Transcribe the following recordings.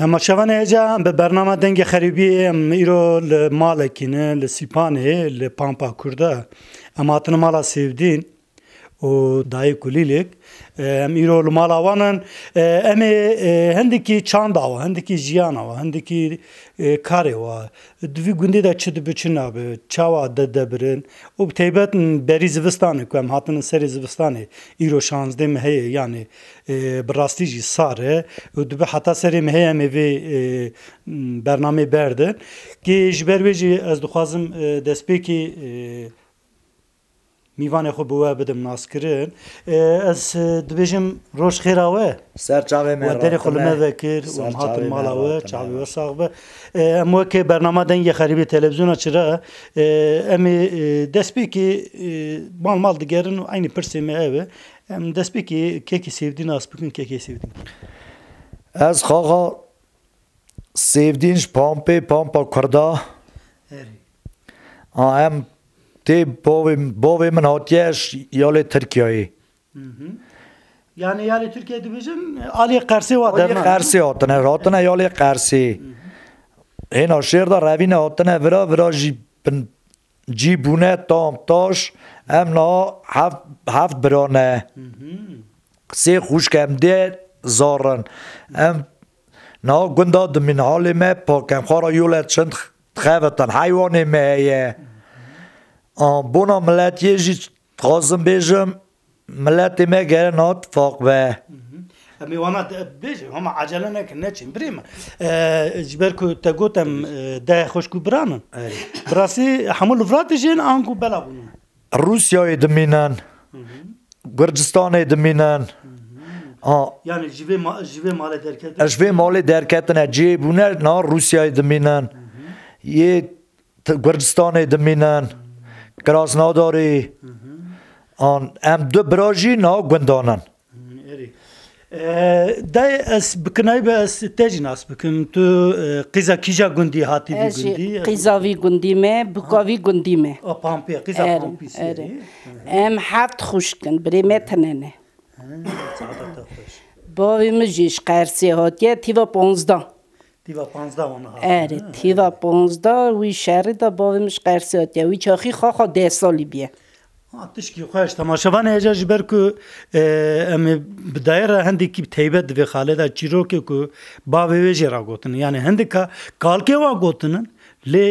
تماشاوان هجا به برنامه دنگ خریبی ایرو مالکینه لسیپانه لپامپا کرده اما تن مالا سیودین و دای کلیلیک îro li mala wanan e, em ê e, e, hindekî çanda wa hindekî jiyana wa hindekî karê wa di vî gundê de çi dibiçin nabe çawa de debirin û bi teybetin berî zivistanê ku em hatinin serê zivistanê îro şanzdê me heye yanî bi rastî jî sar e û dibe heta serê me heye em ê vê bername berdin ki ji ber wê jî ez dixwazim destpêkî میوانê xwe bi we bidim naskirin ez dibêjim roj xêra we ser çavê me derê xu li me vekir em hatin mala we çavê we sax be em wekê bernama dengê xeribî televizyona çire em ê destpêkî mal mal digerin û aynî pirsê me ev e em destpêkî kekî sevdîn as bikin kekê sevdîn ez xaxa sevdîn ji pampê pampa kurda em Te bovim bovim min hatiye yalê Tirkiyeyê. Yani yalê Türkiye dibêjin alê qersê wa Ali qersê hatine hatine yale qersê. Hêna şêr da revîne hatine vira vira jî jibune bûne tam taş em na heft birane. Sê xuşk em dê zarin. Em na gunda di min halê me pakemxara yola çind xevetin heywanê Buona millat jeżić Qozim beżim millat emagara notifoq va mi wana beji homa ajalana kinna chin birima jiber ku te gotem da xoşku birana brasi hamul vrati jin anku bela bunu Rusya diminan Gürcistan diminan yani jive jive male derket jive male derketine ji bunar na Rusya diminan ye Gürcistan diminan گراز ناداری آن ام دو براجی نا گندانن دای از بکنای به اس تجی ناس بکم تو قیزا کیجا گندی هاتی وی گندی قیزا وی گندی می بکاوی گندی می او پامپی قیزا پامپی ام حت خوشکن بری متننه باوی مجیش قرسی هاتیه تیوا پونزدان Hiva 15 ona. Evet, hiva 15 وی شهر دا باویمش قرسیاتیه وی چاخی خاخا ده سالی بیه. Tişkî xweş temaşevan heja ji ber ku em bidaye re hindekî teybet divê xalê de çîrokê ku bavê wê jê ragotin yani hindeka kalkê wa gotinin lê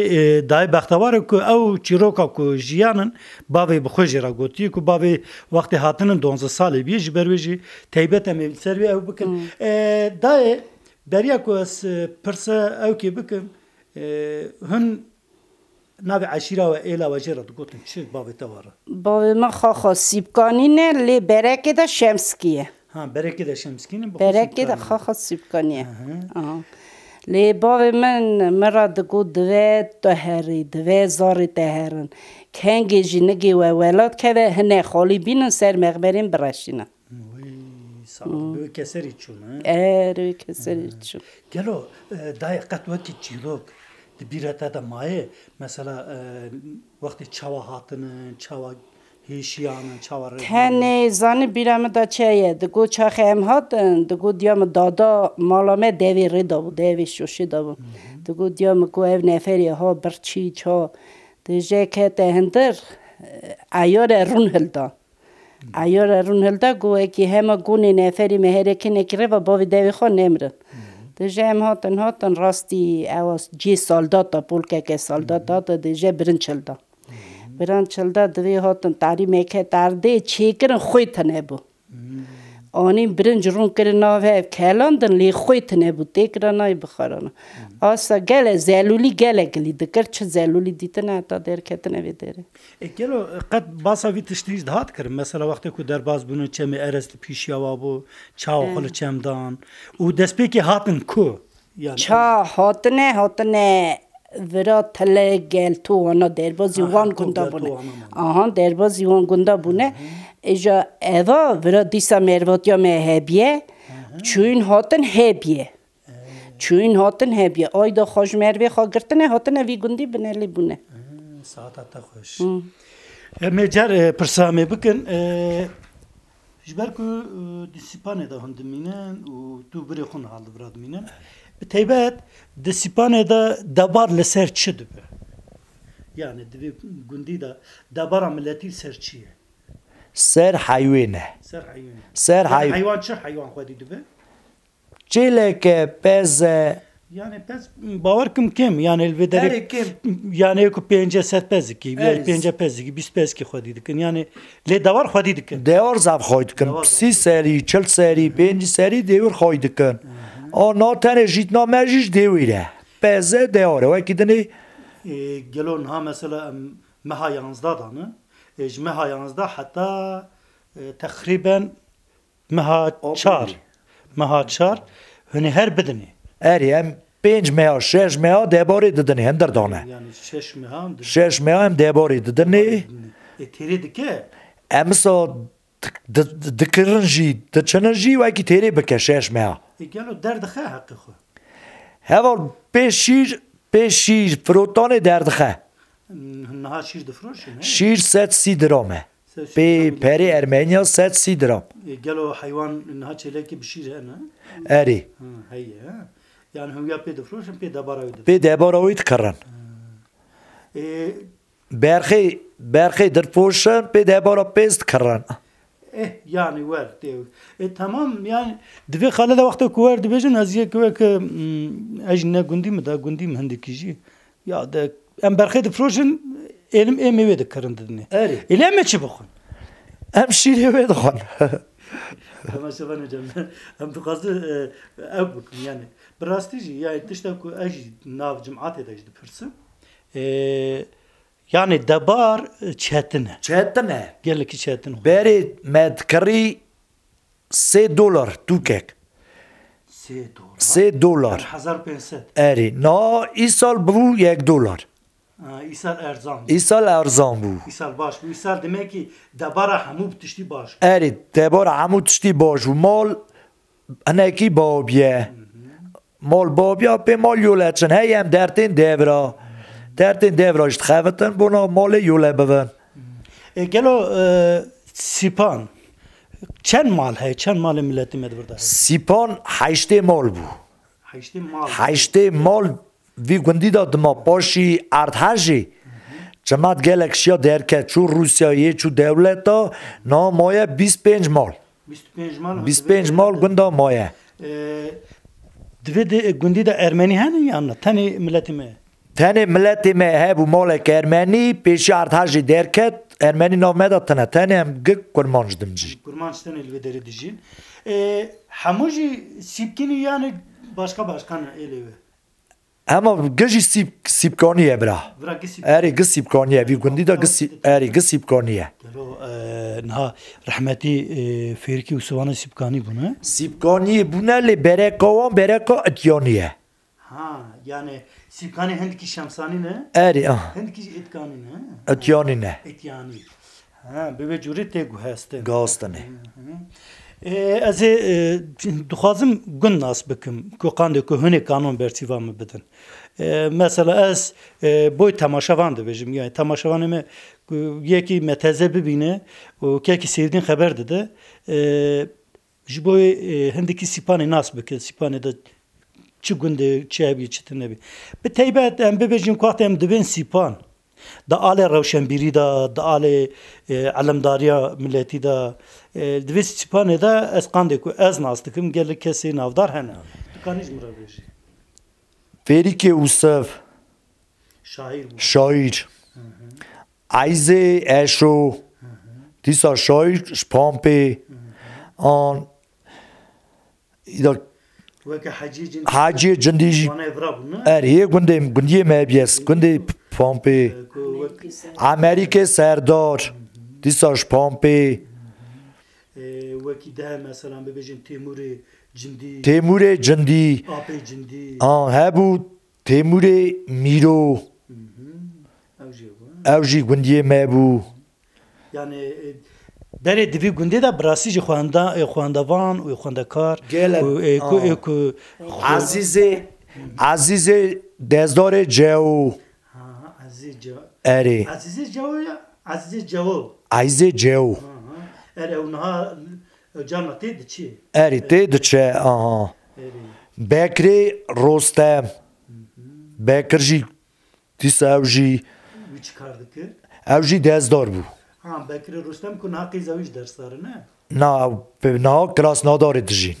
dayê bextewarê ku ew çîroka ku jiyanin bavê bixwe jê ragotiye ku bavê wextê hatinin 12 salê bî ji ber wê jî teybet em ser wê ew bikin dayê Beriya ku ez pirsa ewkê bikim hin navê eşîra ve êla ve jê digotin çi bavê te wara? Bavê me xaxa sîbkanîne lê berekê de şemskî ye. Ha berekê de şemskîn Berekê de xaxa sîbkaniye. Lê bavê min me ra digot divê te herî divê zarê te herin. Kengê jî nigê we welat keve hine xalî bînin ser mexberên bireşînin. روی به کسری چونه اره کسری چون گلو دای قطعاتی چیروک دی بیرتا دا مایه مثلا وقتی چاوا هاتن چاوا هیشیان چاوا رد تنه زانی بیرم دا چیه گو چاخه ام هاتن گو دیام دادا مالامه دیوی دا بو دیوی شوشی دا بو گو دیام گو او نفری ها برچی چا دیجه که تهندر ایار رون هلدان Ajora runhëllda goe ki hema gunin e theri me here kine kireva bovi devi xo nemrën. Dhe zhem hatën hatën rasti avas gji soldata, pulkeke soldata dhe dhe zhe brënqëllda. Brënqëllda dhe vi hatën tari me ke tardi qikërën khujtën e bu. آنی برنج رون کرنا و کلان لی خوی تنه بود تکرنا ای بخارانا آسا گل زلولی گل گلی دکر چه زلولی دیتنه تا در کتنه وی داره گلو قد باسا وی تشتیج دهات کر مثلا وقتی که در باز بونو چمی ارست پیشیاوا بو چاو خل چمدان او دسپی که هاتن کو چا هاتنه هاتنه vera thale gel tu ana derbaz yuvan gunda bune aha derbaz yuvan gunda bune eja eva vera disa ya me hebye çün hatın hebye çün hatın hebye ayda xoş merve xa girtine hatın evi gundi bineli bune hmm, saat atta xoş hmm. e, mecar e, persame bikin e, jber ku disipane de hundimînin û tu birê xun haldibradimînin Taybet de sipane da dabar le serçi dibe. Yani dibi gundi da dabara milleti serçiye. Ser hayvene. Ser hayvene. Ser hayvan. Hayvan çi hayvan kodi dibe? Çileke peze Yani pez bavar kim kim yani elvedere kim yani ku pence set pez ki yani pence pez ki bis pez ki xodi yani le davar xodi dikin. Devar zav xodi dikin. Psi seri, çil seri, penci seri devir xodi dikin. Hmm. O naten jîtname jî dewî Peze dewar wekî dinê gelo mesela meha yanzda danı. Ji meha yanzda heta texriben meha çar. her bidinê. Erê em پێنج میا شێژ میا دێبارێ ددنێ هەم دەردانە شێژ Em ئەم دێبارێ ددنێ ئەمسا دکردن ژی دەچەنە ژی وەکی تێرێ بکە شێش میا گلو درد خه حق خو هاول پیشیر پیشیر پروتون درد نه شیر دو فروش نه شیر 7 سی درامه پی پری ارمنیا 7 سی درام گلو حیوان نه چله کی بشیر نه اری هی یعنی هم یا پی دو فروش پی دبارویت پی دبارویت کرن برخی برخی در پوشن پی دبارو پیست کرن eh yani wer diyor. E tamam yani dibe khala da vakta ku wer dibejin az ye ku ke ajna mm, gundi mi da gundi mi hendeki ji. Ya da em berxed projin elim emevi e, de karındını. Eri. Ele mi çi bukun? Em şire ve de khan. Ama şevan hocam em bu kazı ev bukun yani. Brastici yani tışta ku aj nav cemaat edajdı pırsın. Eee دبار debar چهتنه e, Çetine. Gel ki çetine. Beri medkari se دلار tukek. Se dolar. Se dolar. Hazar penset. ای سال برو یک دلار ایسال ارزان بود ایسال ارزان بود ایسال باش بود ایسال دمه کی دبار همو تشتی باش اری دبار همو تشتی باش و مال هنکی بابیه مال بابیا به مال یولتشن هی هم درتین دورا درد این دیو بنا مال یوله ببن گلو سیپان چند مال های چند مال ملتی مدورده سیپان هشته مال بو هشته مال وی گندی داد ما پاشی ارد هشی جماعت گلک شیا در که چو روسیایی چو دولتا نا مایه بیس مال بیس مال گندا مایه دوی گندی دا ارمنی هنی یا نه تنی ملتی مه تنی milletime می هب و Ermeni ارمنی پیش ارتحاج درکت ارمنی نامه داتنه تنی هم گک کرمانج دمجی کرمانجتن elvi deri dijin. E, hamuji sipkini yani başka başkan elvi. Ama gıcı sip sipkaniye bra. Eri gı sipkaniye bir gündi de eri gı sipkaniye. E. Nha rahmeti e, Ferki Usuvana sipkani bu ne? Sipkaniye bu ne le berekavan bereka atyaniye. E ha yani سيبكاني هند كي شمسانينا اري اه هند كي اتكانينا اتيانينا اتياني ها به جوري تگو هستن گاستنه از دخوازم گن ناس بکم کو قاند کو هنه قانون برتیوا مı بدن مثلا از بوی تماشاوان ده بجم یعنی تماشاوان می یکی متزه ببینه و که کی سیردین خبر ده ده جبوی هندکی سیپانی ناس بکه سیپانی ده çi gundê çiebî çitine bî. Bi teybet em bibêjin kuat em dibin sîpan. Da alê rewşenbîrî da da ale elemdariya milleti da e, divê sîpanê e de ez qandê ku ez nas gelir gelek kesê navdar hene. Dikanî ji mira bêjî. Ferikê Wsev Şair. Şair. Ayze Eşo. Disa Şair Şpampe. An İdak Haji jindi eri gunde gundiye mebiyes gunde pompe Amerika serdor pompe Temure jindi en Temure miro evji درې د وی ګوندې د براسي خواندا خواندوان او خواندکار او اکو اکو عزیز عزیز دزدار جو عزیز جو اری عزیز جو عزیز جو عزیز جو اری اونها جنتی دچی اری تی دچه آها بکری رستم بکرجی تیساوجی Evji Dezdar bu. ها بکر رستم کن حقی زویش درس داره نه نه نه کلاس نداره دژین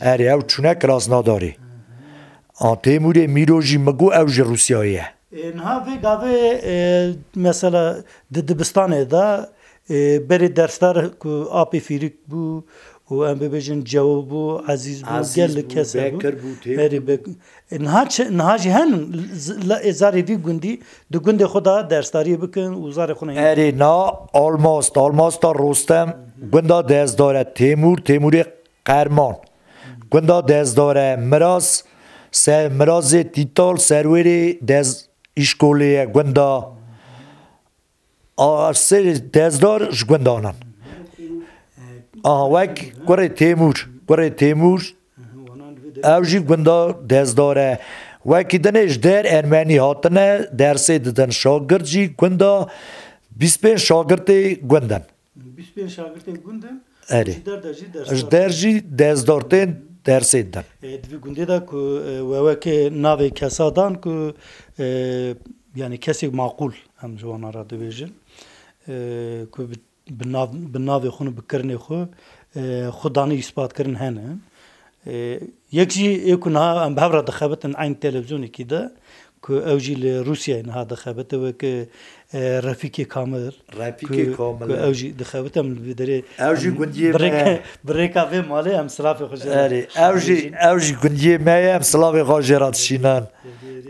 اری او چونه کلاس نداره آن تیموری میروژی مگو او جی روسیایه نه وی گاوه مثلا دبستانه دا بری درسدار که آپی فیریک بو و ام ببیجن جو بو عزیز بو گل کسه بو مری بک انها چه انها هن زاری دی گوندی دو گوند خدا درستاری بکن و زار خونه اری نا آلماست آلماست رستم گوندا دزدار تیمور تیموری قرمان گوندا دزدار مراس سر مراز تیتال سروری دز اشکولی گوندا آسر دزدار جگوندانان آوک گره تیمور گره تیمور او جی گنده دزداره وکی دنش در ارمنی هاتنه درسی ددن شاگرد جی گنده بیس پین شاگرد گندن بیس پین شاگرد گندن اری جدر جی دزدارتین درسی ددن دوی گنده دا که وکی ناوی کسا دان که yani kesik makul hem jwanara dibêjin ku بالناوي خون بكرني خو اه، خداني إثبات كرن هنا اه، يكجي يكون ها أم بهبرة دخابت عين تلفزيوني كده كو أوجي لروسيا إن هذا دخابت وك اه، رفيقي كامل رفيقي كامل كو أوجي دخابت من بدري أوجي قندي بريك بريك أبي مالي أم سلافي خوش أوجي أوجي قندي ما أم سلافي خوش رات شينان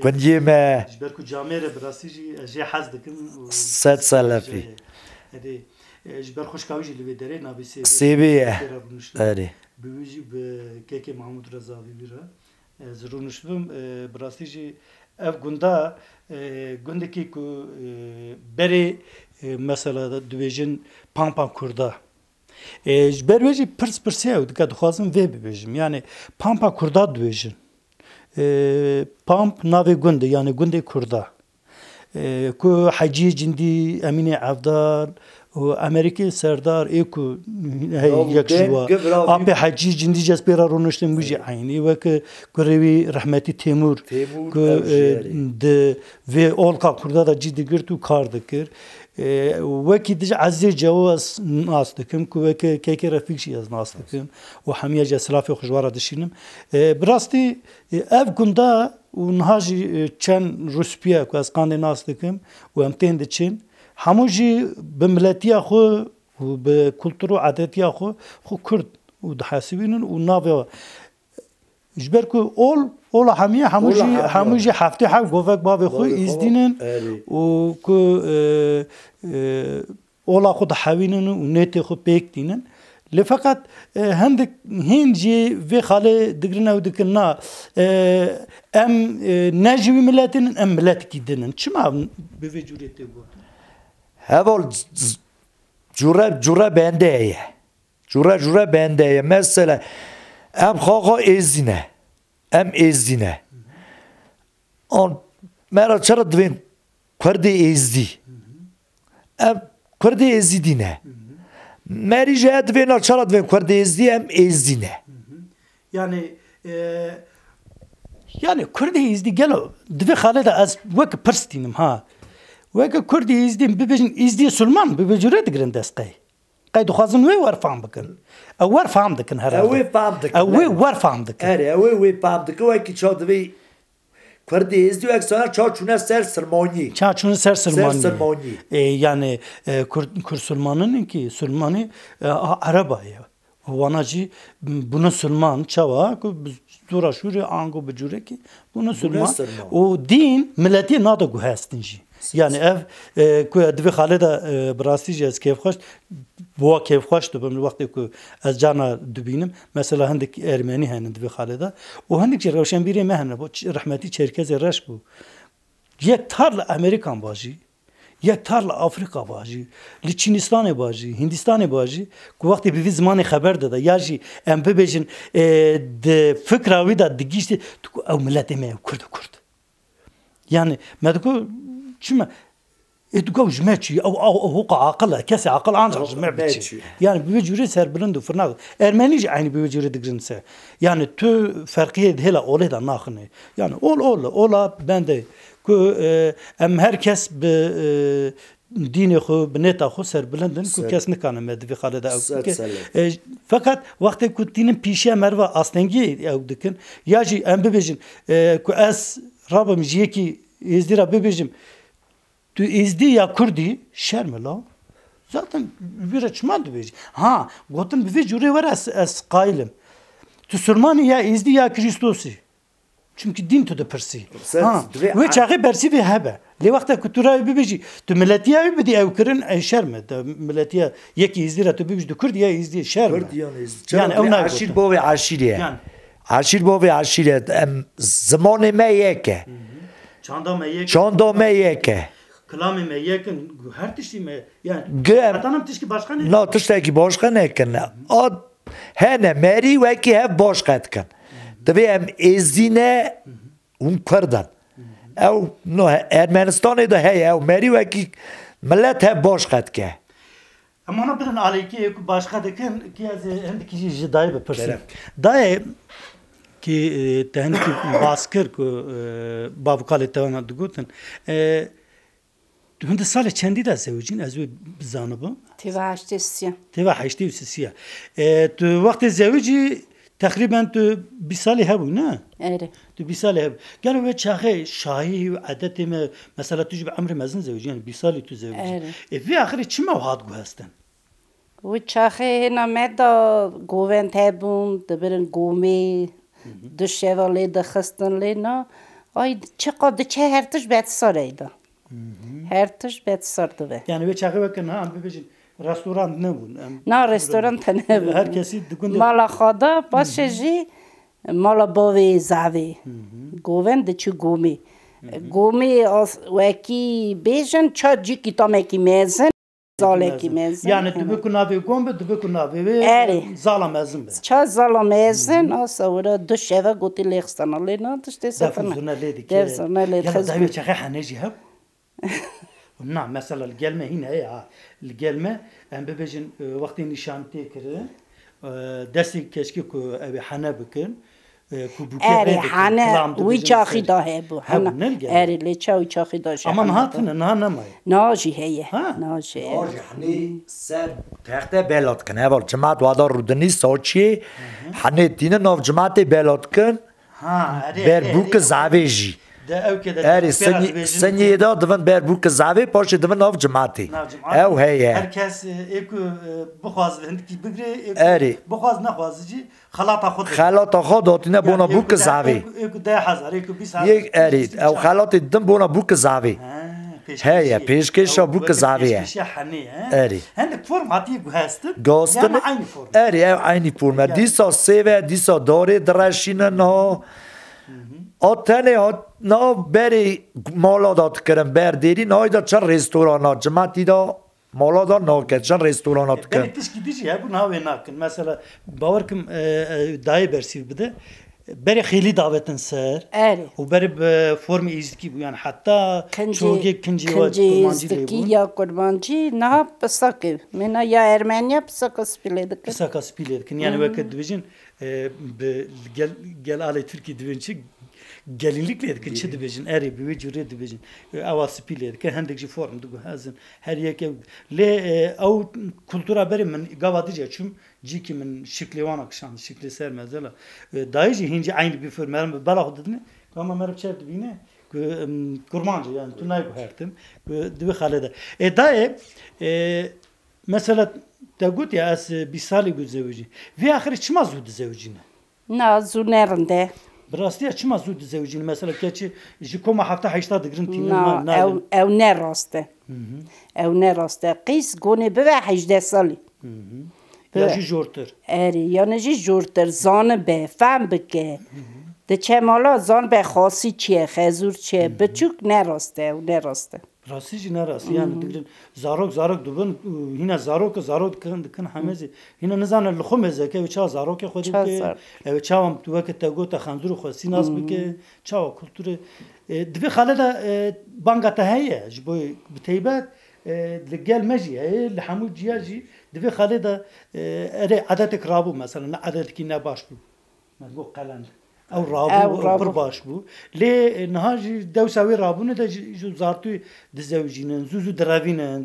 قندي ما جبركو جامير براسيجي جي حزدك ست سلافي ji ber xweşkawî jî li vê derê navê sêbê ye erê bi wî jî bi kekê Mahmûd Rezavî wî re ez rûnişbim bi rastî jî ev gunda e, gundekî ku e, berê e, mesela da dibêjin pampan kurda ji ber wê jî pirs pirsiya ew dike dixwazim vê bibêjim yanî pampa kurda dibêjin pamp navê gund yani gundê kurda ku hecî cindî Eminê Evdar امریکی سردار ایکو یک شوا آپ حجی جندی جس پیرا رونشتن بوجی عینی و که گروی رحمتی تیمور که د و اولکا کردا دا جدی گرت و کار دکر وکی دیج عزیز جواز ناس دکم که وکی که که رفیق شی از ناس دکم و همیه جسلافی خوشوارا دشینم براستی اف گندا و نهاجی چند روسپیا که از قاند ناس دکم و امتین دچین همو جی به خو و به و عادتیا خو خو كرد و حسابینن و نافيا جبركو اول اول همیه همو جی همو جی هفته هفت خو ازدينن و كو اولا اه، اه، خو دحاوينن و نت خو پیک دینن لفقط اه، هندك هنجي في خالي دقرنا ودكرنا ام نجوي ملاتن ام ملاتك دنن شما بفيجوريتي بو Hevol cura cura bendeye. Cura cura bendeye. Mesela em kaka ezine. Em ezine. On mera çara dvin kurdi ezdi. Em kurdi ezdi dine. Meri je dvin çara dvin kurdi ezdi em ezdine. Yani e, yani kurdi ezdi gelo dvi halede az vek pirstinim ha. Wege Kurdi izdim bibijin izdi Sulman bibijure digrin deskay. Kay duhazın ve var fam bakın. A var fam kan herhalde. A we fam dikin. A we var fam dikin. Ere a we we fam dikin. Ve ki çadvi Kurdi izdi ve eksana çaçuna ser sırmani. Çaçuna ser sırmani. Ser sırmani. E, yani e, Kur, Kur Sulman'ın ki Sulman'ı e, Araba ya. Vanacı bunu Sulman çava dura şuri ango bicure ki bunu Sulman. O din milleti nada guhestinji. Yani ev ku dibi xalê de birastî jî ez kêfxweş بوا کێفخواش دەبم وەختێک و ئەس جانا دوبینم مەسەلا هەندێک ئەرمێنی هەن دوێ خالێدا و هەندێکی ڕەوشەن بیرێ مە هەنە بۆ ڕحمەتی چێرکەزی ڕەش بوو یەک تار لە ئەمریکان باژی یەک تار لە ئافریقا باژی لی چینستانê باژی هندستانê باژی ku wextê bivî zimanê xeber dida ya jî em bibêjin fikra wî da digîştê tu ew milletê me ew kurd kurd yani me diku Şimdi اتقوج ماشي او او وقع عقلها كاس عقل عنجر جمع بتشي يعني بوجوري سر برندو فرناغ ارمانيج يعني بوجوري دجنسا يعني تو فرقيه دهلا اوله دا ناخني يعني اول اول اولا بندي كو ام هركس ب ديني خو بنيتا خو سر بلندن كو كاس نكان مد في خالد او فقط وقت كو دينن بيشي مروا اصلنجي او دكن ياجي ام بيجن كو اس رابم جيكي يزدرا بيجم بي Tu izdi ya Kurdi şer mi la? Zaten bir açma da bir. Ha, gotum bir cüre var as, as kailim. Tu sürmani ya izdi ya Kristosi. Çünkü din tu da persi. Ha, ve çağı persi ve hebe. Li vakte kutura bir bici. Tu milletiye bir di evkirin e, şer mi? Tu milletiye yeki izdi ya tu bir tu Kurdi ya izdi şer mi? Kurdi yani izdi. Yani ona arşir bo ve arşiriye. ya. Arşir bo ve ya. Zamanı me yeke. Çanda me yeke. Çanda me yeke. کلامی می یکن هر تشتی می یعنی گم اتانم تشکی باشکن نه تشتی کی باشکن نکن آد هنه مری و کی هف باشکت کن دبی ام ازینه اون کردن او نه ارمنستان ده هی او مری و کی ملت هف باشکت که اما نه بدن علی کی یک باشکت کن کی از هند کی جدای بپرسی دای ki tehnik baskır ku bavkal etvan adı gutun. تو هند سال چندی دسته زوجین از وی بزانبم تیوا هشتی سیا تیوا هشتی سیا تو وقت زوجی تقریبا تو بی سالی هبو نه اره تو بی سالی هبو گلو به چاخه شاهی و عدت ما مثلا تو به عمر مزن زوجی یعنی بی سالی تو زوجی اره وی آخری چی موهاد گو هستن و چاخه هنا مدا گوون تبون دبرن گومی دو شوالی دخستن لینا آی چقدر چه هرتش بیت سالی ده هر توش بیت صرد بی. یعنی به چه وقت نه؟ آمپی بیشی رستوران نبود. نه رستوران تنها بود. هر کسی دکون مال خدا باشه چی مال باوی زاوی. گوین دچی گومی. گومی از وکی بیشتر چه چی کی تامه کی میزن؟ یعنی تو بکو نابی گم بی تو بکو نابی بی زالا میزن بی چه زالا میزن آس اورا دو شیفه گویی لغزتان لینا دشته سفنا دفتر نلی دیگه دفتر نلی دیگه دایی چه خانه جیه بود نه مثلا القلمة هنا یا القلمة ام ببجن وقتی نشان تکرن دستی کشکی کو اوی حنا بکن کو حنا اوی چاخی دا هبو حنا اری لیچا وی چاخی دا شا اما نهاتن نه نمای ناجی هیه ناجی ناجی سر تخته بلات کن اول جماعت وادار رودنی ساچی حنی دینه نو جماعت بلات کن بر بوک زاویجی اری سنی سنی دا دوون بر بو کزاوی پاش دوون ناف جماعتی او هیه هر کس اکو بخواز کی بگری اری بخواز نخواز جی خلاطا خود خلاطا خود داتینه بونا بو کزاوی اکو ده هزار اکو 20 یک اری او خلاط دم بونا بو کزاوی هيا بيشكيش ابو كزابيه اري عندك فورم عطيه جهازت جوستن اري عيني فورم دي سو سيفا دي سو دوري دراشين انه od tene, od, no, beri malo da odkrem, ber diri, no, da čar restoran, cemati da malo no, ker çar restoran odkrem. Ben etiş gidiş ya, bu nave nakın. Mesela, bavarkım, e, e dayı dahi bersiv bide, beri xili davetin ser. Eri. O beri form e, formu izdiki bu yani hatta çoğu kinci ve kurmancı diye bu. ya kurmancı na pısakı. Mena ya Ermenya pısakas biledik. Pısakas biledik. Yani vakit diyeceğim gel gel ale Türkiye diyeceğim gelinlikle ki çi dibêjin erê bi wê curê dibêjin ewa spî lê dike hendek jî form digu hezin her yeke lê ew kultura berê min gava dice çûm cîkî min şiklê wana kişand şiklê sermeze la dayê jî hincî eyn bîfir merim bi bela xwe didine kama merib çev dibîne kurmancı yani tu naygu hertim dibi halede e dayê e, mesela te gut ya ez bî salî gu zewicî vê axirê çima zû ne Na zû nerinde. براستی چی ما زود مثلا که چی جی کما هفته هشتا دگرن تیمان نه اون او نه راسته او نه راسته قیس گونه ببه هشت سالی یا جی جورتر اری یا نجی جورتر زان به فهم بگه ده چه مالا زان به خاصی چیه خیزور چیه بچوک نه راسته او نه راسته راستی جی نه راستی یعنی دگرین زارک زارک دوبن هینا زارک زارک کن دکن همه زی هینا نزانه لخو مزه که چا زارک خودی که او چا هم تو وقت تگو تا خندور خو سیناس بکه چا کلتور دبی خالد بانگا ته هه جبو بتیبات لقال مجي هي لحمو جياجي دبي خالد اري عدد كرابو مثلا عدد كينا باش بو قلند او رابو او پر باش بو لی نها جی دوساوی رابونه ده جو زارتو دزوجینن زوزو دراوینن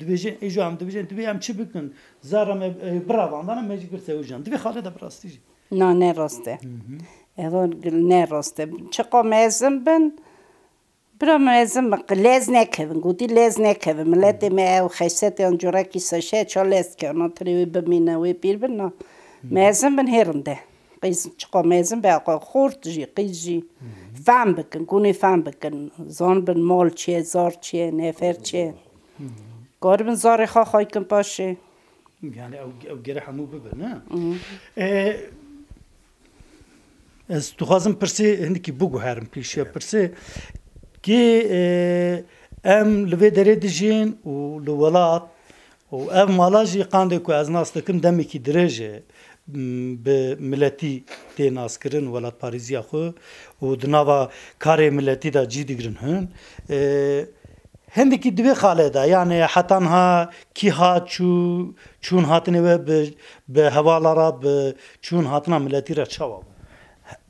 dibêjin êjo em dibêjin dibê em çi bikin zara me biravandana me jî gir sewijan dibê xalê de birastî jî Na ne rast e. Mhm. Evo ne rast e. Çiqo mezin bin Bira mezin bin. Lez nekevin. Gudi lez nekevin. Millet mhm. me ev xeşet yan curaki saşe ço lez ke. Ona tri wî bimîne wî bir bin. Mhm. Mezin bin herinde. قیز چقا میزن به آقا خورد جی قیز جی فهم بکن گونه فهم بکن زان بن مال چیه زار چیه نفر چیه گار بن زار خواه خواهی کن باشه یعنی او گره همو ببه نه از تو خوازم پرسی هنده که بگو هرم پیشی پرسی که ام لوی دره دجین و لولات و ام مالا جی قانده که از ناس دکم دمی که درجه به ملتی تی ناس کرن ولات پاریزیا خو و دناوا کار ملتی دا جی دیگرن هن هندکی دوی خاله دا یعنی حتان ها کی ها چو چون هاتنه و به حوالا را به چون هاتنا ملتی را چاوا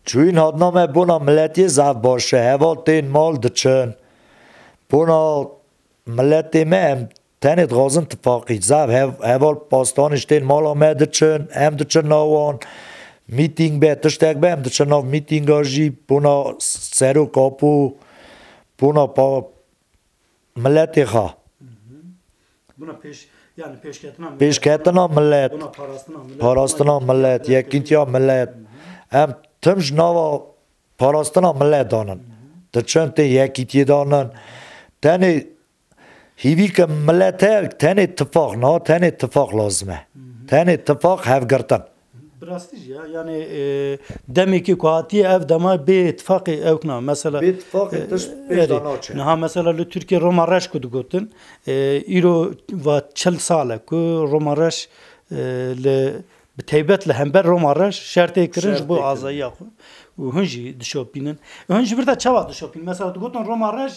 چون هاتنا مه بونا ملتی زاف باشه هوا تین مال دچن بونا ملتی مه تنید غازن تپاقی زب هوال پاستانش تین مالا مد چن هم دو چن نوان میتینگ به تشتک به هم دو چن نو میتینگ آجی پونا سرو کاپو پونا پا ملتی خواه بونا پیش یعنی پیش کتنا ملت پاراستنا ملت ملت هم تمش نوا پاراستنا ملت دانن دچن تی یکیتی دانن تنی هیوی که ملت تن اتفاق نه تن اتفاق لازمه تن اتفاق هفگرتن براستیج یا یعنی دمی که کوهاتی اف دما به اتفاق اوکنا مثلا به اتفاق تش پیداناچه نه مثلا لو ترکیه رومارش کو گوتن ایرو و 40 ساله کو رومارش ل بتیبت لهمبر رومارش شرط کرنج بو ازایی خو و هنجی دشوپینن هنجی برتا چوا دشوپین مثلا گوتن رومارش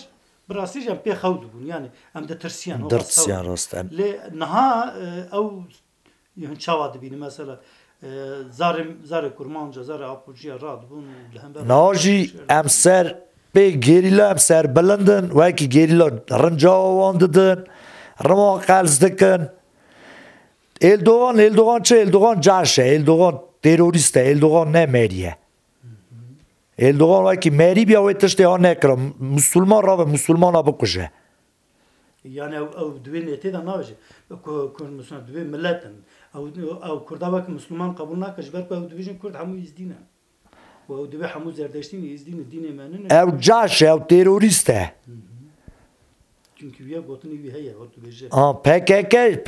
براسي جم بي خود بون يعني ام ده ترسيان درسيان راست لنها او يعني شاواد بين مثلا زار زار كرمانجا زار ابوجيا راد بون ناجي ام سر بي گريلا ام سر بلندن واكي گريلا رنجا وانددن رما قلزدكن Erdoğan, Erdoğan çe, Erdoğan carşe, Erdoğan teröriste, Erdoğan ne meriye. Eldoğan vay ki avet işte tişte ha nekra. Müslüman ra ve Müslümana bıkuşe. Yani ev düve niyeti de navaşı. Kur Müslüman düve milletin. o kurda bak Müslüman kabul nakış. Berk ev düve jin kurd hamu izdine. O düve hamu zerdeştini izdine dine menin. Ev caş ev teröriste. Çünkü ya gotun evi heye. PKK,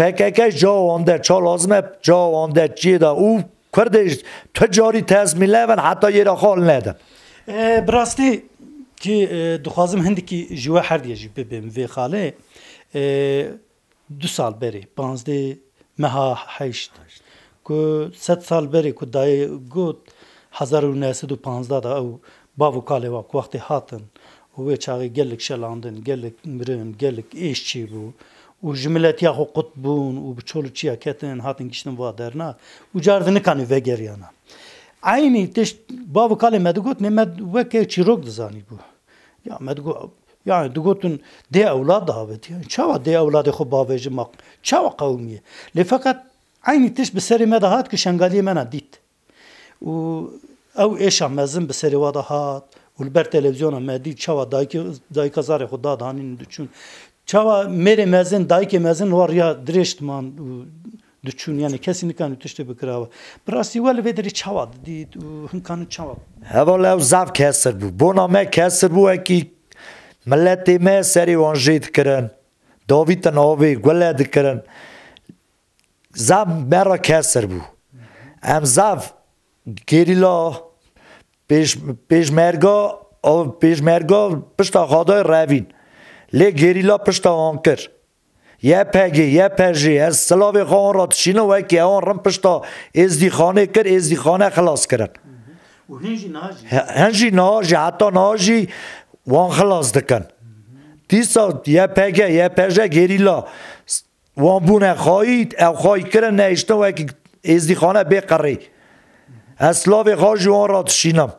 PKK onda Çal azme javonde. Çiğda. Uv Kurdish tüccarî tezminlevin hatta yere hal nedin. براستی که دخوازم هندی که جوا هر دیگه جی ببیم وی خاله دو سال بری پانزده مها هشت که ست سال بری که دای گوت هزار و نهصد و پانزده دا او باو کاله واک وقتی هاتن و وی چاقی گلک شلاندن گلک مرن گلک ایش چی بو و جملت یا حقوق بون و بچول چیا کتن هاتن گشتن وادرنا و جاردنی کانی وگریانا Aynı عینی تشت باو کلمه دگوت نمد وکه چیروک دزانی بو یا مدگو yani dugutun de evlad davet ya çava de evladı xo baveji mak çava kavmiye le fakat aynı tiş bi medahat ki şengali mena dit u ev eşa mezin bi seri vada hat ul ber televizyona me dit çava dayki dayka zare xo da danin düçün çava mere mezin dayki mezin var ya direştman دچون یعنی کسی نکن تشت بکراوه براسی ول ویدری چواد دی همکان چواد هوا لو زف کسر بو بونا ما کسر بو اکی ملت ما سری وانجید کرن داویت ناوی گلد کرن زف مرا کسر بو ام زف گریلا پیش پیش مرگا او پیش مرگا پشت خدای روین لی گریلا پشت آنکر یه پگی یه پژی از خان را تشینه و که آن رم پشتا ازدی خانه کرد ازدی خانه خلاص کرد و هنجی ناجی هنجی ناجی حتی ناجی وان خلاص دکن دیسا یه پگه یه پژه گریلا وان بونه خواهی او خواهی کرن نشته و که ازدی خانه بقری از سلاوی خان جوان را تشینم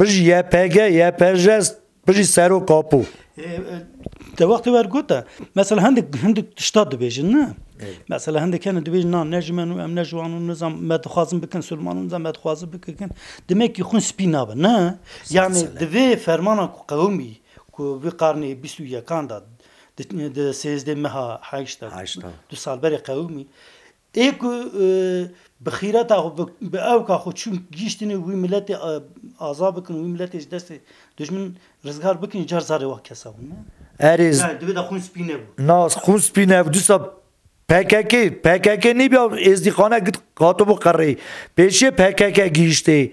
بجی یه پگه یه پژه بجی سر و کاپو te vakti ver gota mesela hendik hendik işte dibêjin ne mesela hendekken dibêjin nan nejmen û em nejwan û nizam me dixwazin bikin Sülman û nizam me dixwazin bikin demek ki xun spî nabe ne yani divê fermana ku qewmî ku bir qarnê bîst û De, de di sêzdê meha heşta du salberê qewmî ê ku بخیرت او به او کا خو چون گیشتنی وی ملت عذاب کن وی ملت دست دشمن رزگار بکن جار زاره وقت کسا نه ارز دوی دا خون سپینه بود نه خون سپینه بود دوستا PKK PKK نی بیا ازدیخانه گد قاطب و قره پیشی PKK گیشتی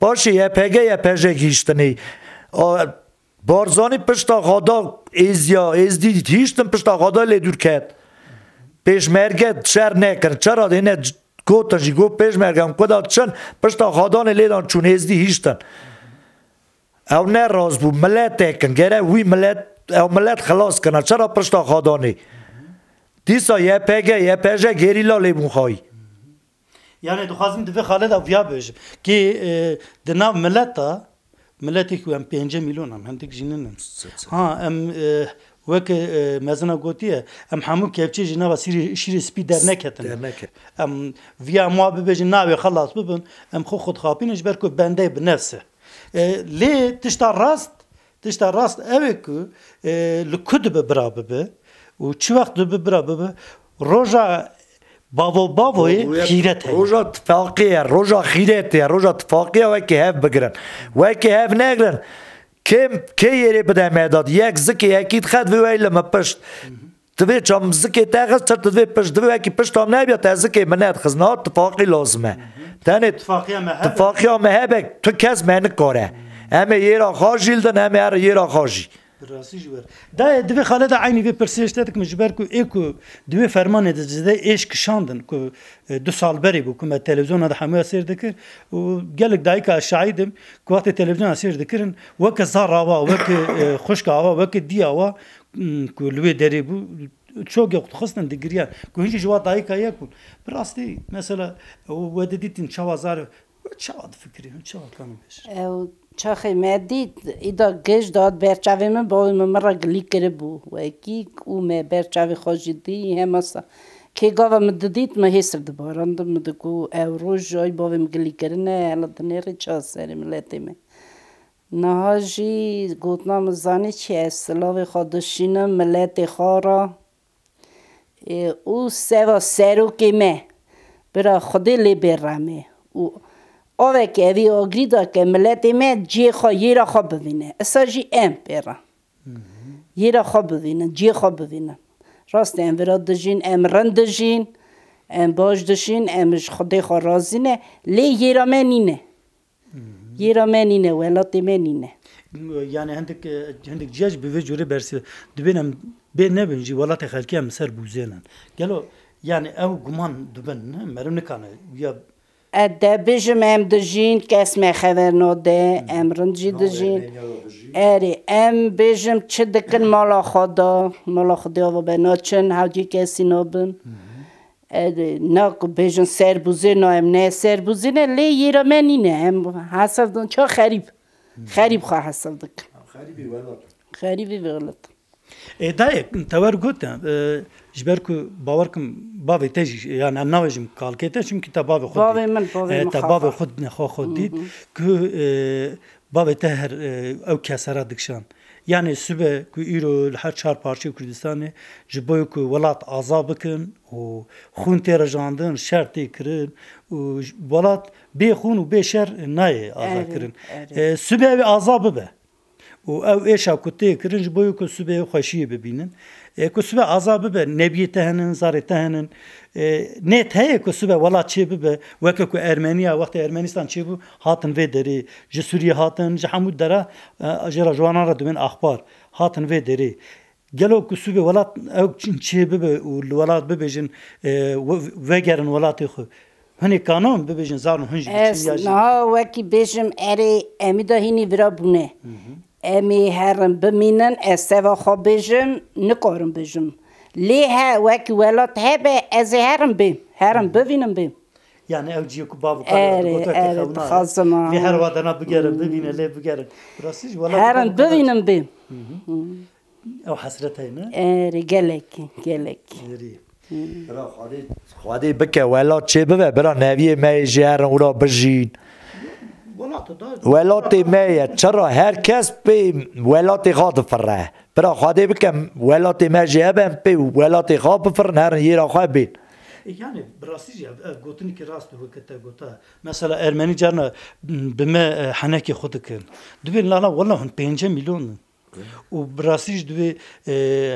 باشه یه پگه یه پجه گیشتنی بارزانی پشتا غادا ازیا ازدی هیشتن پشتا غادا لیدور کرد پیش مرگت شر نکرد چرا دینه کو تا جیگو پیش مرگم کدا چن پشتا خادان لیدان چون هزدی هیشتن او نه راز بو ملت اکن گره وی ملت او ملت خلاص کنه چرا پشتا خادانی دیسا یه پگه یه پجه گیری لالی بون خواهی یعنی دخوازم دوی خالد او ویا بجم که دناو ملتا ملتی که هم پینجه میلون هم هندک جینن هم ها ام وەک مەزنە گوتیە ئەم هەموو کێپچێژی نەوە سیری شیری سپی دەرنەکەتن ئەم ڤیا ما ببێژی ناوێ خەڵات ببن ئەم خۆ خودخاپینش بەرکو بەندەی بنەفسە لێ تشتا ڕاست تشتا ڕاست ئەوێ و li ku dibe bira bibe û çi wext dibe bira bibe roja bavo bavoyê xîret roja tifaqê ye roja xîretê roja tifaqê wekê hev bigirin wekê hev negirin ریپ یێرێ بدامێداد یک زکی یەکیت خەت وای لەمە پشت. دوێ چم زکی تاغز چرت دوێ پشت پشت هم نابێت تا زکێ منێت خزنات تفاقی لازمە. تەنێت تفاقییا مەهەبێک تو یه مێنە کۆرە. ئەمە یێرا خۆژیلدن یه را خاجی Rastî ji wer. Da divê xale de aynî vê pirsêştedik min ji ber ku ê ku divê fermanê de zêde êş kişandin ku du sal berê bû ku me televizyona de hemuya sêr dikir û gelek dayîka şahidim ku watê televizyona sêr dikirin weke zar ava weke xuşka ava weke dîya ava ku li wê derê bû çokê xustin digiriyan ku hincî ji wa dayîka ye kun bi rastî mesela we de dîtin çawa zar çawa difikirî çawa kanım ew چاخی مدی ایدا گش داد برچاوی من با من مرا گلی بو و اکی او می برچاوی خوشی دی هم اصلا که گاوا من ما هیسر دباران دم دکو او روز جای با من گلی نه الا چه چا سری ملتی من نها جی گوتنا مزانی چی اصلاو ملت خارا او سه سرو کی می برا خودی لی او اوه که اوی اوگری دا که ملت ما جی خو یرا خو ببینه اسا جی ام پیرا یرا خو ببینه جی خو ببینه راست ام ورا دجین ام رند دجین ام باش دجین امش خدای خو رازینه لی یرا منینه یرا منینه ولات منینه یعنی هندک هندک جاج به وجوره برسی دبینم به نبینجی ولات خلکی هم سر بوزینن گلو یعنی او گمان دبن مرم نکنه یا د بجم ام د جین کس می خبر نو ام رنجی د جین اری ام بجم چه دکن مالا خدا مالا خدا و به ناچن هدی کسی نو بن اری سر بوزی نو نه سر نه لی یه را نه ام حساب دن چه خریب خریب خواه حساب دکن خریبی ولاد خریبی ولاد E dayê te wer gotin e, ji ber ku bawer kim bavê te jî yan em naweêjim kalkê te çimkî te bavê xwe e, te bavê xwe nexwa xwe dît mhm. ku e, bavê te her ew kesera dikşan. yanê sibe ku îro li her çar parçê Kurdistanê ji bo ku welat aza bikin û xûn têrejandin şertê kirin û welat bê xûn û bê şer nayê aza kirin. Sibe ev aza bibe. و او ایشا کتی کرنج بوی کسبه خوشی ببینن کسبه عذاب به نبی تهنن زار تهنن نه ته کسبه ولا چی به وکه کو ارمنیا وقت ارمنستان چی بو هاتن و دری ج سوریه هاتن ج حمود درا اجرا جوانان را دومن اخبار هاتن و دری gelo kusubi velat ev çin çebe be ul velat bebejin ve gerin velatı xu hani kanam bebejin zarun hunji çin yaşı na vaki bejim ere emida hini vira bune امي هرم بمينن استوا خو بجم نقارن بجم ها وكي ولات هبه از هرم بي هرم بوينم بي يعني او جيكو بابو قرار قوتك خاصما لي هر ودنا بقرن ببينن لي بقرن راسيج ولا هرم بوينم بي او حسرتها هنا اري قالك قالك برا خالد خالد بك ولا تشبه برا نبي ما يجي هرم ولا بجين ولات ما چرا هر کس به ولات خود فره برا خواده بکم ولات ما جهبم به ولات خواب بفرن هر یه خواب بین یعنی براستی جا گوتنی که راست نبود کتا گوتا مثلا ارمنی جانا بمه حنکی خود کن دوبین لالا والله هن پینجه میلیون و براستی دوی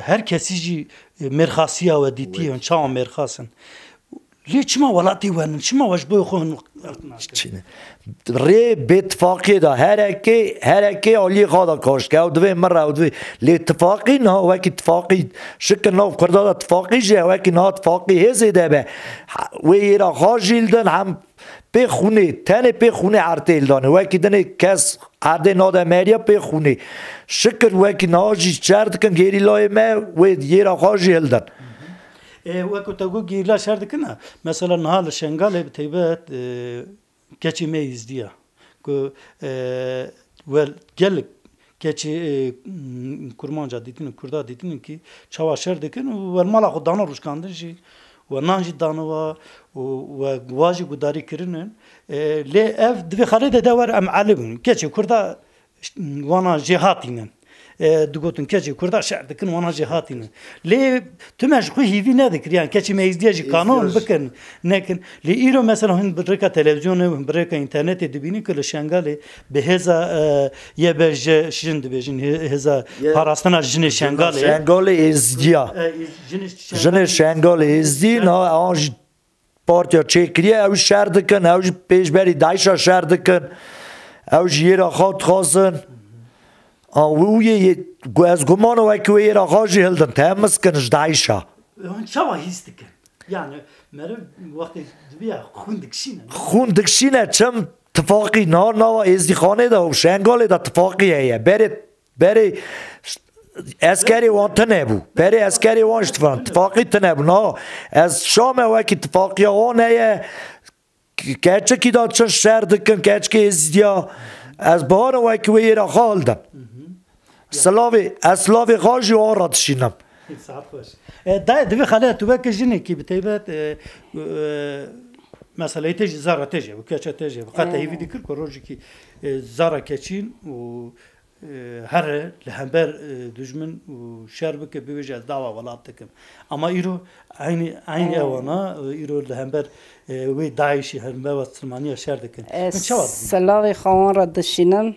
هر کسی جی مرخاسی ها و دیتی هن چا مرخاسن لێ چما وڵاتی وێنن چمەوەش بۆ خۆن ڕێ بێتفاقیدا هەرەکەی هەرەکەی ئەو لی خادا کۆشکە و دوێ مەڕ و دوێ لێ تفاقی ناوەکی تفاقی شکن ناو کورددا تفاقی ژێوەکی ناتفاقی نه تفاقی وێ به خاژیلدن هەم پێ خونێ تەنێ پێ خونێ ئارتێلدانە وەکی دنێ کەس ئاردێ نادەمەریە پێ و شکر وەکی ناژی چاردکن گێری لای مە وێ یێرا خاژی Ve girla şerdikine. Mesela nahal şengale teybet e, geçimeyiz diye. Ku ve gelik keçi kurmanca dedin kurda dedin ki çavaşer dekin ve mala xudana ruşkandır ji ve nanji danova ve guvaji gudari kirinin e, le ev dvi xare de devar am alibin keçi kurda vana jihatinin E, digotin keçi kurda şer dikin wana jî hatînin lê tüme ji xwe hîvî nedikir yan keçi meyzdiye jî kanon bikin nekin lê îro mesela hin bi rika televizyonê hin bi rika internetê dibînin ki li şengalê bi hêza e, yebej şirin dibêjin hêza parastina jinê şengalê şengalê êzdiya e, jinê şengalê êzdî an jî partiya çêkiriye ew şer dikin ew jî pêşberî dayşa şer dikin ew ji yêra xat xwazin اویی گویاس گمانو وای که ویرا خواجی هل دن تمس کنش دایشا. اون چه وای کن؟ که؟ یعنی مرد وقتی دویا خون دکشینه. چم تفاقی نه نه و از دیخانه و شنگاله داد تفاقی هیه. بره بره اسکری وان تنه بو. بره اسکری وان شد تفاقی تنه بو نه از شام وای که تفاقی آن هیه که چه کی داشت شر دکن که چه کی از دیا از بار وای که ویرا Slavê ez slavê xa jî wan radişînim. Dayê divê xelê tu weke jinekî bi taybet meseleyê tê jî zara tê jê keçe tê jê qete hêvî dikir ku rojekî zara keçîn û e, here li hember e, dijmin û şer bike bibêje dava welat dikim. Ama îro aynı ewana e îro li hember wê daişî her mewa Sirmaniya şer dikin. Selavê xewan re dişînin,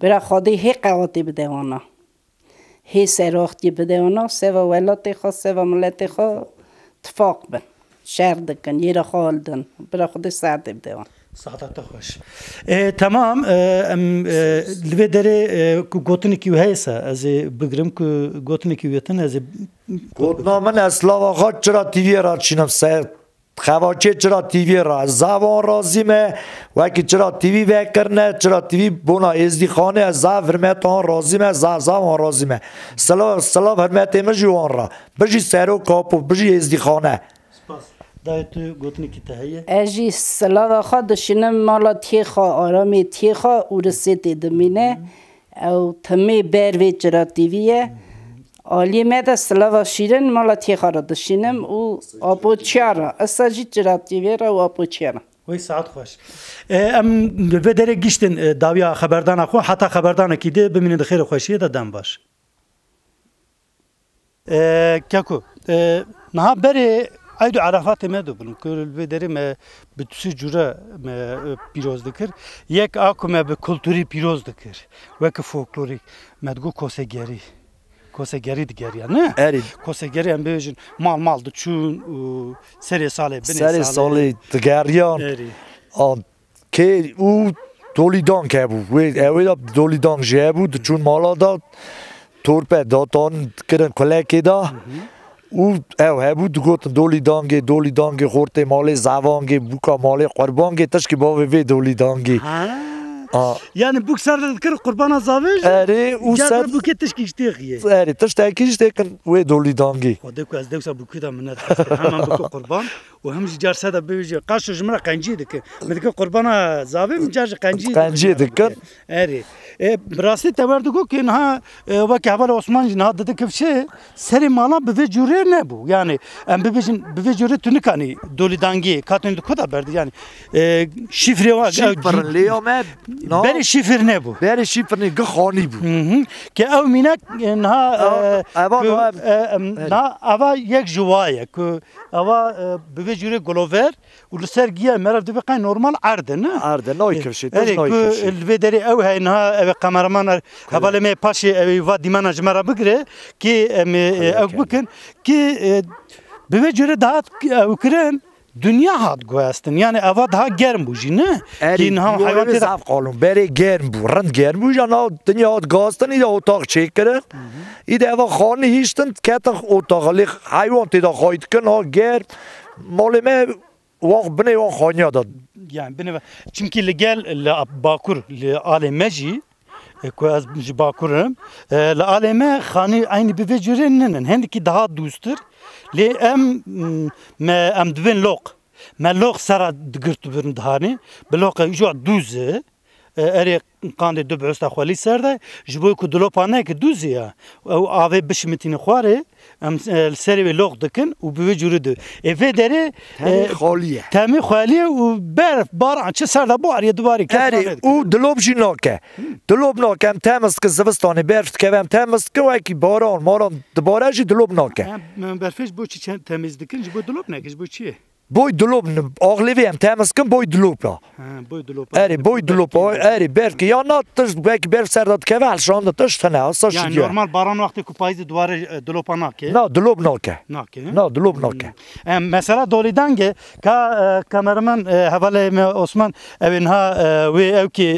براخوادی هی قواتی بده آنا هی سراختی بده آنا و ولات خوا و ملت خو تفاق بن شر دکن یه خال دن خودی سرد بده آنا سعادت خوش تمام ام لبه دره گوتنی کیو هیسا از بگرم که گوتنی کیو از گوتنا من اصلا واقعا چرا تیوی را چینم خواچه چرا تیوی را زوان رازیمه و اکی چرا تیوی وکرنه چرا تیوی بونا ازدی خانه زا فرمت آن رازیمه زا زوان رازیمه سلا سلام فرمت امجی را بجی سرو کاپو بجی ازدی خانه دای تو گوتنی کی تهیه اجی سلا خود دشینم مالا تیخا آرامی تیخا او رسید دمینه او تمی بروی چرا تیویه Алимеда слава ширен мала тихара дышинем у апочара. Асажи чирати вера у апочара. وی ساعت خوش ام به دره گشتن داویا خبردان خو حتی خبردان کی ده بمینه د خیر خوشی ده دم باش کاکو نه بری ایدو عرفات مدو بلم کل به دره م به تسی جوره م پیروز دکر یک آکو م به کلتوری پیروز دکر وک فولکلوریک مدگو کوسه گری kose geri diger ya ne? Eri. Kose geri en bejin mal mal da çun ıı, seri sale beni sale. Seri sale diger ya. Eri. A ke u dolidan ke bu. Ve evi da dolidan je bu da çun mala da torpe da ton kirin koleke da. U ev he bu dugot dolidange dolidange horte male zavange buka male qurbange tashki ba ve dolidange. Ha yani bu kserde kır kurban azavij. Ere u ser. Bu ketiş kiştik ye. Ere tiştek kiştekin ve doli dangi. Kodek az deksa bu kida minnet. Hemen bu kurban. و هم جار ساده بیوجی قاش جمره قنجی دک مدک قربانا زاوی مجاج قنجی قنجی دک اری براستی تبرد کو که نه و که اول عثمان جنها دد کفشه سری مالا به جوره نبو یعنی ام ببیشن به جوره تو نکانی دولی دانگی کاتون دو کدا برد یعنی شفره وا برن لیوم بری شیفر نبود بری شیفر نی گخانی بود که او مینا نه نه اوا یک جوایه که اوا بگه جوری گلوور و لسر گیه مرف دو بقای نورمال عرده نه عرده نوی کرشی تز نوی کرشی الوی او های نها او قمرمان هبال می پاشی او و دیمان جمرا بگره که او بکن که بگه جوری داد او کرن دنیا هات گوستن یعنی اوا ده گرم بو نه این هم حیوان تر قالون بری گرم بو رند گرم بو جانا دنیا هات گاستن ایده اتاق چیک کرد ایده اوا خانه هیشتن کت اتاق لی حیوان تیدا خواهید کن ها گرم مال ما واق بنه واق خانه داد یعنی بنه چونکی لگل باکور لعالم مجی ku ez ji bakurım. Li aleme xanî aynı bi vê curê ninin. Hindikî daha dûstir, لأم ما أم دوين لوق ما لوق سرا دقرت برندهاني بلوق يجوع دوزة اري قان دي دبعوستا خوالي سرده جبوي كو دلوبانه كدوزيا او آوه بشمتين خواري سری لوق دکن و به جوری اف داره تمی خالیه تمی خالیه و برف باران چه سر لبو عریه دوباره کاری او دلوب جناکه دلوب ناکم تمست که زمستان برف که هم تمست که وکی باران ماران دوباره جی دلوب ناکه برفش بو چی تمیز دکن جی بو دلوب نکش بو چیه boy dulopni og'livi ham tamiz kim boy dulopla boy dulopa eri boy dulopa eri berki yo notish bek ber sardat kaval shonda tish tana so shi yo normal baron vaqti kupaizi dvare dulopana ke no dulopno ke no ke no dulopno ke hmm. mesela dolidan ge ka e, kameraman e, havale me osman evin ha e, ve ev ki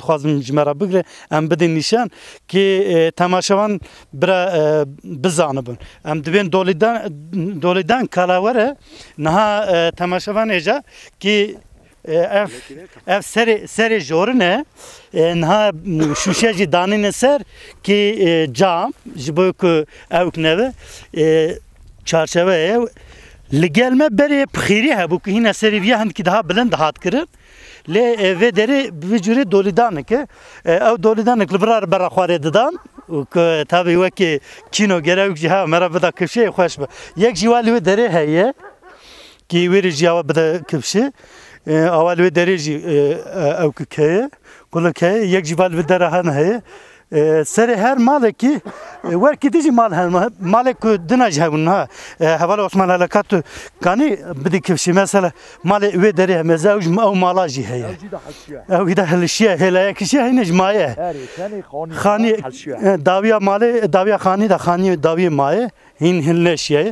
dxozim jmara bigre am bidin nishan ki tamashavan bira bizanibun am dibin dolidan dolidan kalavare naha e, temaşevan eja ki e, ev ev ser ser jorne na şuşe ji danine ser ki e, cam ji bu ku e, ev kneve çerçeve li gelme bere pxiri hebu ki hina seriviye hand ki daha bilend hat kirin le ve deri bir cüre dolidanik ev dolidanik librar bera xware didan ku tabi weki kino gerek jiha merabda kışe xoş yek jivali ve deri heye ki java bide kipşi e, aval ve dereci e, e, ev keye kulu keye yek jival ve derahan heye سر هر مال کی ور کی دیجی مال هر مال کو دنا جهون ها حواله عثمان علاقات کانی بدی کفشی مثلا مال و دری مزاوج او مالاجی هي او هدا هلشیه هلا کشی هین جماعه خانی داویا مال داویا خانی دا خانی داوی مایه هین هن لشیه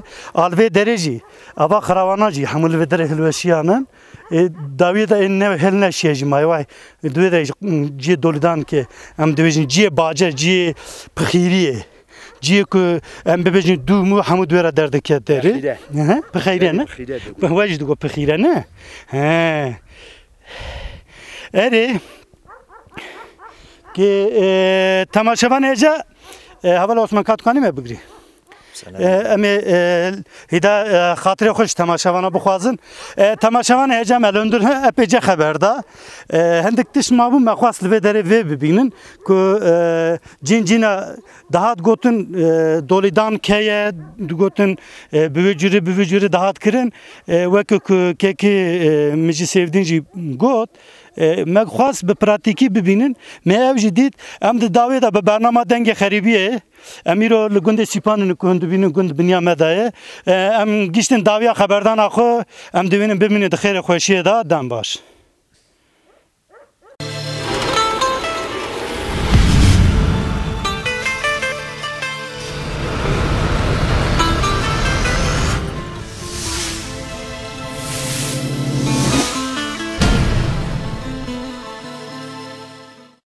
آلوه درجی اوا خراوانا جی حمل و در هلوشیانن داوی دا این نو هل نشیه جی مای وای دوی دا جی دولیدان که ام دویجن جی باجه جی پخیریه جی که ام ببیجن دو مو همو دوی را درد که داری پخیره نه واجی دوگو پخیره نه اره که تماشاوان ایجا هوا لاسمان کات کنیم بگری эми ида хатири хуш тамошавана бихвазин тамошаван ҳеҷа мелундун эпеҷа хабарда ҳендик тиш мабу мехваст ве дере ве бибинин ку ҷинҷина даҳат готин долидан кее гotин бивеҷури бивеҷури даҳат кирин веку ку кеки миҷи севдин ҷи гот ما خواست به پراتیکی ببینن ما او جدید ام د داوی دا به برنامه دنگ خریبیه امیرو لگند سیپان نکند بین گند بنیا مدایه ام گشتن داوی خبردان اخو ام دوینن ببینید خیر خوشیه دا دم باش